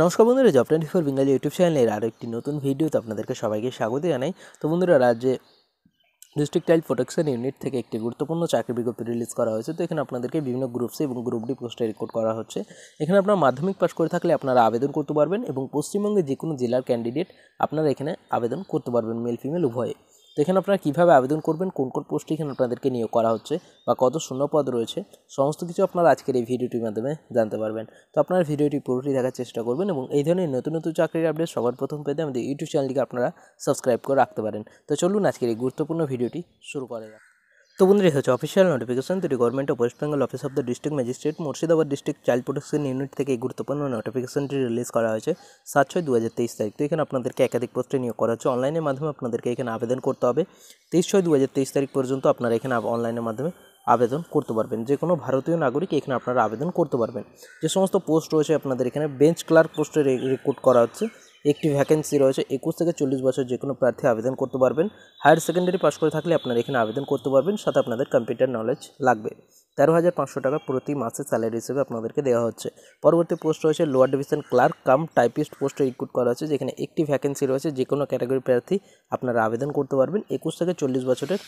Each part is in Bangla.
নমস্কার বন্ধুরা job twenty four Bengali YouTube চ্যানেলের আরও একটি নতুন ভিডিওতে আপনাদেরকে সবাইকে স্বাগত জানাই তো বন্ধুরা রাজ্যে ডিস্ট্রিক্ট চাইল্ড প্রোটেকশন ইউনিট থেকে একটি গুরুত্বপূর্ণ চাকরি বিজ্ঞপ্তি রিলিজ করা হয়েছে তো এখানে আপনাদেরকে বিভিন্ন গ্রুপস এবং গ্রুপ ডি পোস্টে রেকর্ড করা হচ্ছে এখানে আপনারা মাধ্যমিক পাশ করে থাকলে আপনারা আবেদন করতে পারবেন এবং পশ্চিমবঙ্গে যে কোনো জেলার ক্যান্ডিডেট আপনারা এখানে আবেদন করতে পারবেন মেল ফিমেল উভয়ে তো এখানে আপনারা কীভাবে আবেদন করবেন কোন কোন পোস্টে এখানে আপনাদেরকে নিয়োগ করা হচ্ছে বা কত শূন্য পদ রয়েছে সমস্ত কিছু আপনারা আজকের এই ভিডিওটির মাধ্যমে জানতে পারবেন তো আপনারা ভিডিওটি পুরোটি দেখার চেষ্টা করবেন এবং এই ধরনের নতুন নতুন চাকরির আপডেট সবার প্রথম পেতে আমাদের ইউটিউব চ্যানেলটিকে আপনারা সাবস্ক্রাইব করে রাখতে পারেন তো চলুন আজকের এই গুরুত্বপূর্ণ ভিডিওটি শুরু করা যাক তো বন্ধুরা হচ্ছে অফিসিয়াল নোটিফিকেশন তো government of West Bengal office of the district magistrate Murshidabad district child protection unit থেকে এই গুরুত্বপূর্ণ নোটিফিকেশনটি রিলিজ করা হয়েছে সাত ছয় দু হাজার তেইশ তারিখ তো এখানে আপনাদেরকে একাধিক পোস্টে নিয়োগ করা হচ্ছে অনলাইনের মাধ্যমে আপনাদেরকে এখানে আবেদন করতে হবে তেইশ ছয় দু হাজার তেইশ তারিখ পর্যন্ত আপনারা এখানে অনলাইনের মাধ্যমে আবেদন করতে পারবেন যে কোনো ভারতীয় নাগরিক এখানে আপনারা আবেদন করতে পারবেন যে সমস্ত পোস্ট রয়েছে আপনাদের এখানে বেঞ্চ ক্লার্ক পোস্টে রেকর্ড করা হচ্ছে একটি ভ্যাকেন্সি রয়েছে একুশ থেকে চল্লিশ বছর যে কোনো প্রার্থী আবেদন করতে পারবেন হায়ার সেকেন্ডারি পাস করে থাকলে আপনারা এখানে আবেদন করতে পারবেন সাথে আপনাদের কম্পিউটার নলেজ লাগবে তেরো হাজার পাঁচশো টাকা প্রতি মাসে স্যালারি হিসেবে আপনাদেরকে দেওয়া হচ্ছে পরবর্তী পোস্ট রয়েছে lower division clerk cum typist পোস্টে রিক্রুট করা হচ্ছে যেখানে একটি ভ্যাকেন্সি রয়েছে যে কোনো ক্যাটাগরি প্রার্থী আপনারা আবেদন করতে পারবেন একুশ থেকে চল্লিশ বছরের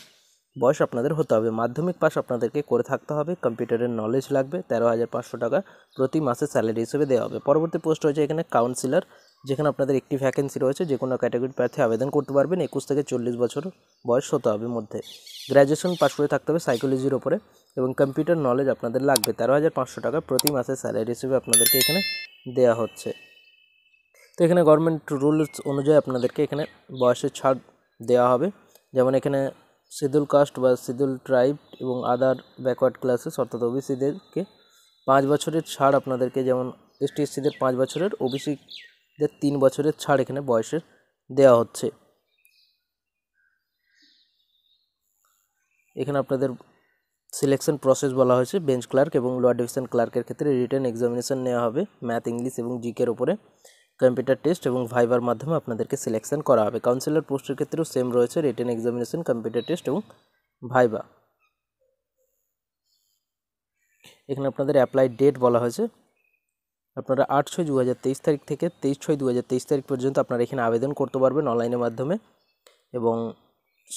বয়স আপনাদের হতে হবে মাধ্যমিক পাস আপনাদেরকে করে থাকতে হবে কম্পিউটারের নলেজ লাগবে তেরো হাজার পাঁচশো টাকা প্রতি মাসে স্যালারি হিসেবে দেওয়া হবে পরবর্তী পোস্ট রয়েছে এখানে কাউন্সিলর যেখানে আপনাদের একটি ভ্যাকেন্সি রয়েছে যে কোনো ক্যাটাগরির প্রার্থী আবেদন করতে পারবেন একুশ থেকে চল্লিশ বছর বয়স হতে হবে মধ্যে গ্র্যাজুয়েশন পাস করে থাকতে হবে সাইকোলজির ওপরে এবং কম্পিউটার নলেজ আপনাদের লাগবে তেরো হাজার পাঁচশো টাকা প্রতি মাসে স্যালারি হিসেবে আপনাদেরকে এখানে দেওয়া হচ্ছে তো এখানে গভর্নমেন্ট রুলস অনুযায়ী আপনাদেরকে এখানে বয়সের ছাড় দেওয়া হবে যেমন এখানে শিডিউল কাস্ট বা শিডিউল ট্রাইব এবং আদার ব্যাকওয়ার্ড ক্লাসেস অর্থাৎ ওবিসিদেরকে পাঁচ বছরের ছাড় আপনাদেরকে যেমন এসটি এসসিদের পাঁচ বছরের ওবিসিদের তিন বছরের ছাড় এখানে বয়সের দেওয়া হচ্ছে এখানে আপনাদের সিলেকশন প্রসেস বলা হয়েছে বেঞ্চ ক্লার্ক এবং লোয়ার ডিভিশন ক্লার্কের ক্ষেত্রে রিটার্ন এক্সামিনেশন নেওয়া হবে ম্যাথ ইংলিশ এবং জিকের ওপরে কম্পিউটার টেস্ট এবং ভাইবার মাধ্যমে আপনাদেরকে সিলেকশন করা হবে কাউন্সিলর পোস্টের ক্ষেত্রেও সেম রয়েছে রিটেন এক্সামিনেশন কম্পিউটার টেস্ট এবং ভাইবা এখানে আপনাদের অ্যাপ্লাই ডেট বলা হয়েছে আপনারা আট ছয় দু তারিখ থেকে তেইশ ছয় দু তারিখ পর্যন্ত আপনারা এখানে আবেদন করতে পারবেন অনলাইনের মাধ্যমে এবং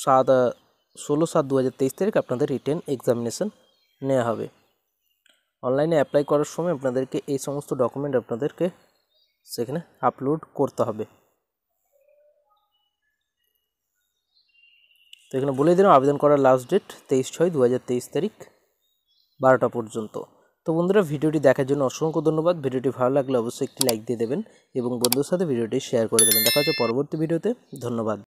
সাত ষোলো সাত দু তারিখ আপনাদের রিটেন এক্সামিনেশান নেওয়া হবে অনলাইনে অ্যাপ্লাই করার সময় আপনাদেরকে এই সমস্ত ডকুমেন্ট আপনাদেরকে সেখানে আপলোড করতে হবে তো এখানে বলে দিলাম আবেদন করার লাস্ট ডেট তেইশ ছয় দু তারিখ বারোটা পর্যন্ত তো বন্ধুরা ভিডিওটি দেখার জন্য অসংখ্য ধন্যবাদ ভিডিওটি ভালো লাগলে অবশ্যই একটি লাইক দিয়ে দেবেন এবং বন্ধুর সাথে ভিডিওটি শেয়ার করে দেবেন দেখা হচ্ছে পরবর্তী ভিডিওতে ধন্যবাদ